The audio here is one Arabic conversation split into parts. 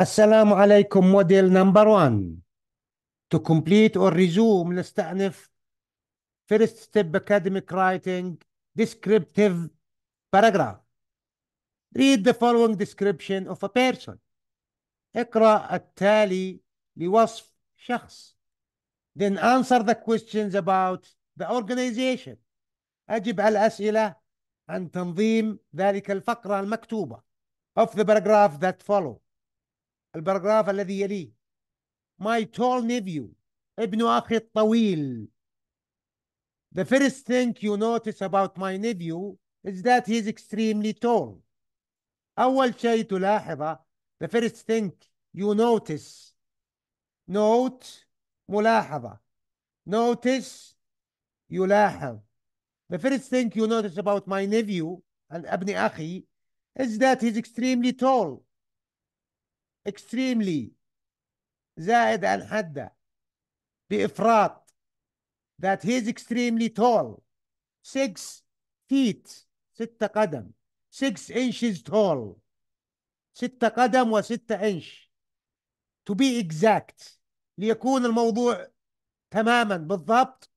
السلام عليكم موديل نمبر 1 To complete or resume نستأنف First step academic writing descriptive paragraph Read the following description of a person اقرأ التالي لوصف شخص Then answer the questions about the organization أجب على الأسئلة عن تنظيم ذلك الفقرة المكتوبة of the paragraph that follows الباراجراف الذي يليه My tall nephew ابن أخي الطويل The first thing you notice about my nephew is that he is extremely tall أول شيء تلاحظه The first thing you notice note ملاحظة notice يلاحظ The first thing you notice about my nephew and ابن أخي is that he's extremely tall extremely زائد عن حده بإفراط that he is extremely tall six feet ستة قدم six inches tall ستة قدم وستة إنش to be exact ليكون الموضوع تماما بالضبط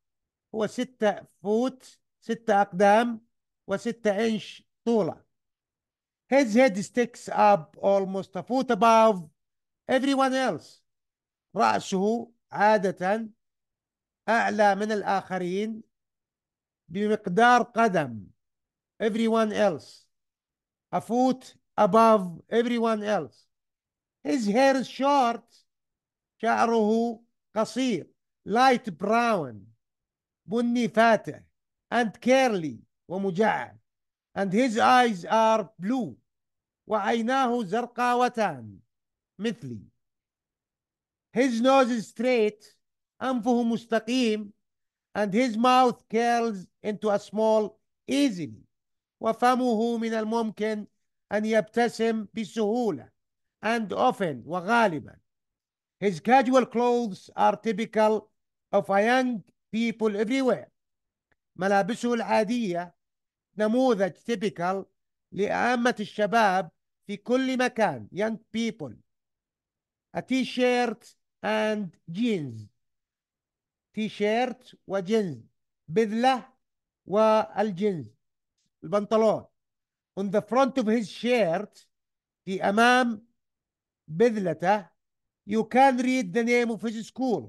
هو ستة فوت ستة أقدام وستة إنش طوله His head sticks up almost a foot above everyone else. رأسه عادة أعلى من الآخرين بمقدار قدم everyone else a foot above everyone else his hair is short شعره قصير light brown بني فاتح and curly ومجعد and his eyes are blue وعيناه زرقاوتان مثلي His nose is straight أنفه مستقيم and his mouth curls into a small easily وفمه من الممكن أن يبتسم بسهولة and often وغالبا His casual clothes are typical of a young people everywhere ملابسه العادية نموذج typical لعامة الشباب في كل مكان young people a t-shirt and jeans t-shirt وجينز بذلة والجينز البنطلون on the front of his shirt في أمام بذلته you can read the name of his school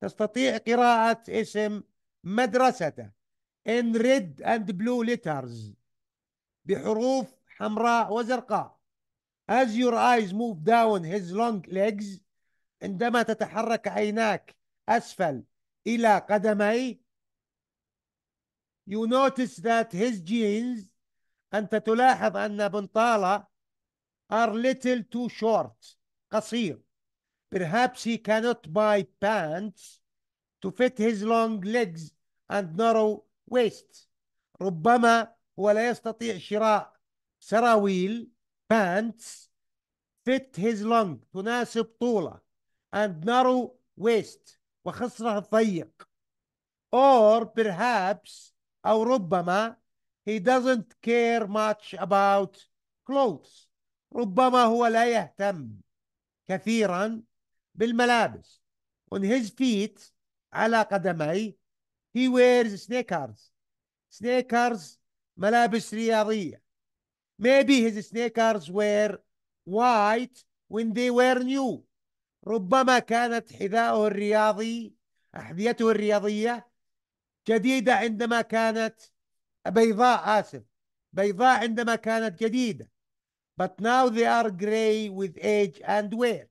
تستطيع قراءة اسم مدرسته in red and blue letters بحروف حمراء وزرقاء As your eyes move down his long legs عندما تتحرك عيناك أسفل إلى قدمي you notice that his jeans أنت تلاحظ أن بنطاله are little too short قصير perhaps he cannot buy pants to fit his long legs and narrow waist ربما ولا يستطيع شراء سراويل بانتس fit his لونج تناسب طوله and narrow waist وخصره الضيق or perhaps أو ربما he doesn't care much about clothes ربما هو لا يهتم كثيرا بالملابس on his feet على قدميه he wears sneakers sneakers ملابس رياضية maybe his sneakers were white when they were new ربما كانت حذاؤه الرياضي أحذيته الرياضية جديدة عندما كانت بيضاء آسف بيضاء عندما كانت جديدة but now they are gray with age and wear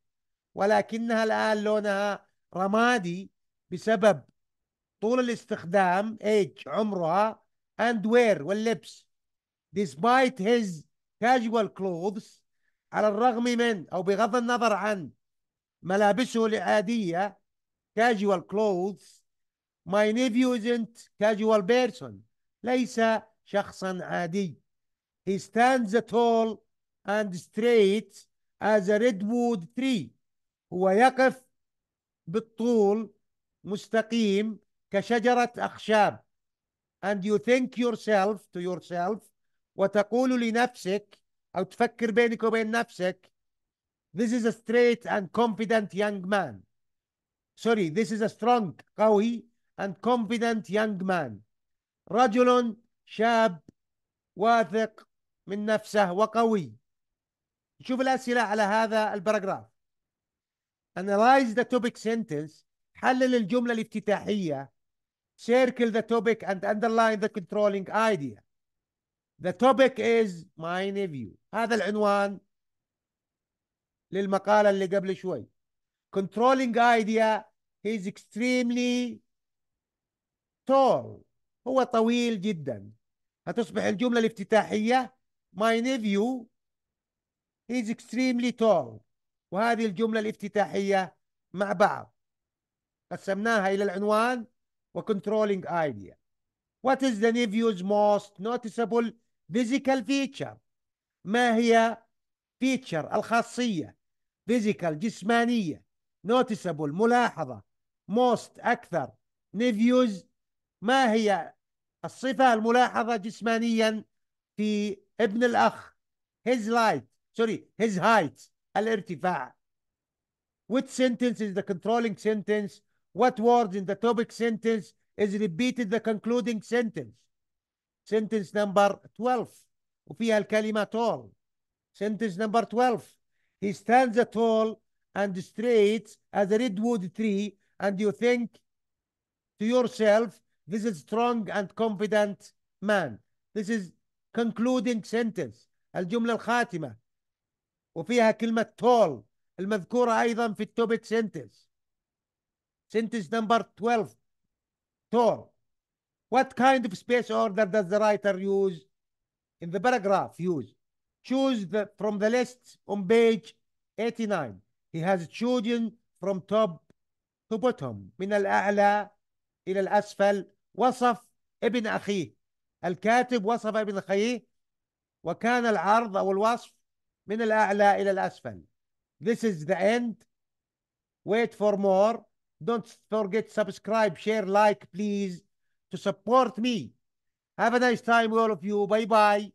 ولكنها الآن لونها رمادي بسبب طول الاستخدام age عمرها and wear واللبس despite his casual clothes على الرغم من أو بغض النظر عن ملابسه العادية casual clothes my nephew isn't casual person ليس شخصا عادي he stands tall and straight as a redwood tree هو يقف بالطول مستقيم كشجرة أخشاب and you think yourself to yourself وتقول لنفسك أو تفكر بينك وبين نفسك This is a straight and confident young man. Sorry, this is a strong, قوي and confident young man. رجل شاب واثق من نفسه وقوي. شوف الأسئلة على هذا البراجراف. Analyze the topic sentence. حلل الجملة الافتتاحية circle the topic and underline the controlling idea the topic is my nephew هذا العنوان للمقالة اللي قبل شوي controlling idea is extremely tall هو طويل جدا هتصبح الجملة الافتتاحية my nephew is extremely tall وهذه الجملة الافتتاحية مع بعض قسمناها إلى العنوان وcontrolling idea. What is the nephew's most noticeable physical feature? ما هي feature الخاصية physical جسمانية noticeable ملاحظة most أكثر nephew's ما هي الصفة الملاحظة جسمانيا في ابن الأخ his light sorry his height الارتفاع which sentence is the controlling sentence What word in the topic sentence is repeated the concluding sentence? Sentence number 12. وفيها الكلمة tall. Sentence number 12. He stands tall and straight as a redwood tree and you think to yourself, this is strong and confident man. This is concluding sentence. الجملة الخاتمة وفيها كلمة tall المذكورة أيضا في topic sentence. Sentence number 12, tall. What kind of space order does the writer use in the paragraph use? Choose the, from the list on page 89. He has chosen from top to bottom من الأعلى إلى الأسفل وصف ابن أخيه الكاتب وصف ابن أخيه وكان العرض أو الوصف من الأعلى إلى الأسفل This is the end. Wait for more. Don't forget subscribe, share, like, please, to support me. Have a nice time, all of you. Bye-bye.